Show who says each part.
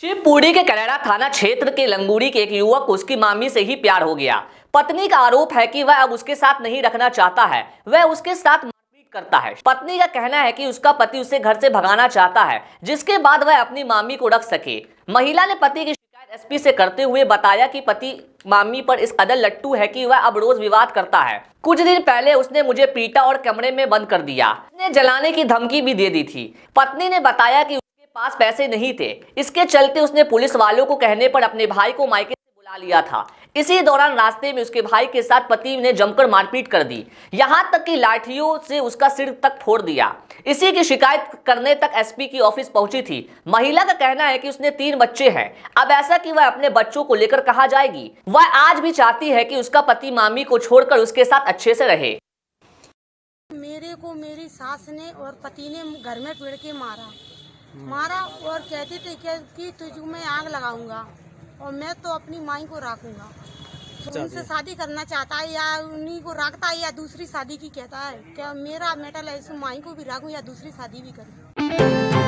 Speaker 1: शिवपुरी के कनेडा थाना क्षेत्र के लंगूरी के एक युवक को उसकी मामी से ही प्यार हो गया पत्नी का आरोप है कि वह अब उसके साथ नहीं रखना चाहता है वह उसके साथ मारपीट करता है पत्नी का कहना है कि उसका पति उसे घर से भगाना चाहता है जिसके बाद वह अपनी मामी को रख सके महिला ने पति की शिकायत एसपी से करते हुए बताया कि पति मामी पर इस कदर लट्टू है कि वह अब रोज विवाद करता है कुछ दिन पहले उसने मुझे पीटा और कमरे में बंद कर दिया उसने जलाने की धमकी भी दे दी थी पत्नी ने बताया की पास पैसे नहीं थे इसके चलते उसने पुलिस वालों को कहने पर अपने भाई को मायके से बुला लिया था इसी दौरान रास्ते में उसके भाई के साथ पति ने जमकर मारपीट कर दी यहां तक कि लाठियों से उसका सिर तक फोड़ दिया इसी की शिकायत करने तक एसपी की ऑफिस पहुंची थी महिला का कहना है कि उसने तीन बच्चे हैं अब ऐसा कि वह अपने बच्चों को लेकर कहा जाएगी वह आज भी चाहती है कि उसका पति मामी को छोड़कर उसके साथ अच्छे से रहे
Speaker 2: मेरे को मेरी सास ने और पति ने घर में पेड़ के मारा मारा और कहती थी कि तुझ में आग लगाऊंगा और मैं तो अपनी माई को राखूंगा तो उनसे शादी करना चाहता है या उन्हीं को रखता है या दूसरी शादी की कहता है क्या मेरा मेटल है माई को भी राखू या दूसरी शादी भी करूँ